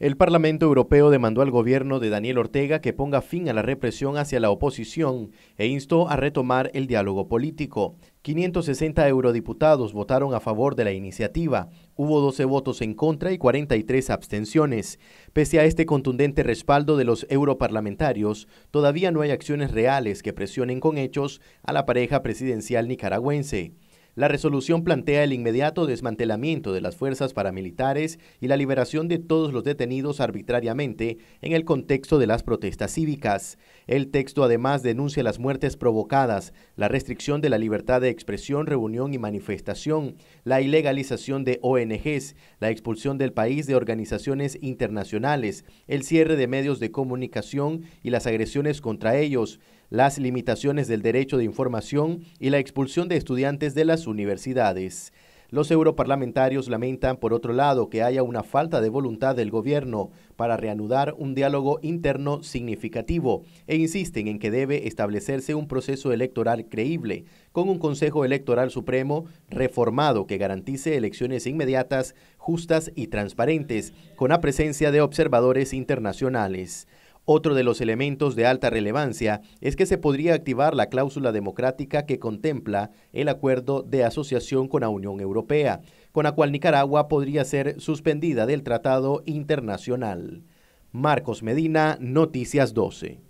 El Parlamento Europeo demandó al gobierno de Daniel Ortega que ponga fin a la represión hacia la oposición e instó a retomar el diálogo político. 560 eurodiputados votaron a favor de la iniciativa, hubo 12 votos en contra y 43 abstenciones. Pese a este contundente respaldo de los europarlamentarios, todavía no hay acciones reales que presionen con hechos a la pareja presidencial nicaragüense. La resolución plantea el inmediato desmantelamiento de las fuerzas paramilitares y la liberación de todos los detenidos arbitrariamente en el contexto de las protestas cívicas. El texto además denuncia las muertes provocadas, la restricción de la libertad de expresión, reunión y manifestación, la ilegalización de ONGs, la expulsión del país de organizaciones internacionales, el cierre de medios de comunicación y las agresiones contra ellos, las limitaciones del derecho de información y la expulsión de estudiantes de las universidades. Los europarlamentarios lamentan, por otro lado, que haya una falta de voluntad del gobierno para reanudar un diálogo interno significativo e insisten en que debe establecerse un proceso electoral creíble, con un Consejo Electoral Supremo reformado que garantice elecciones inmediatas, justas y transparentes, con la presencia de observadores internacionales. Otro de los elementos de alta relevancia es que se podría activar la cláusula democrática que contempla el acuerdo de asociación con la Unión Europea, con la cual Nicaragua podría ser suspendida del Tratado Internacional. Marcos Medina, Noticias 12.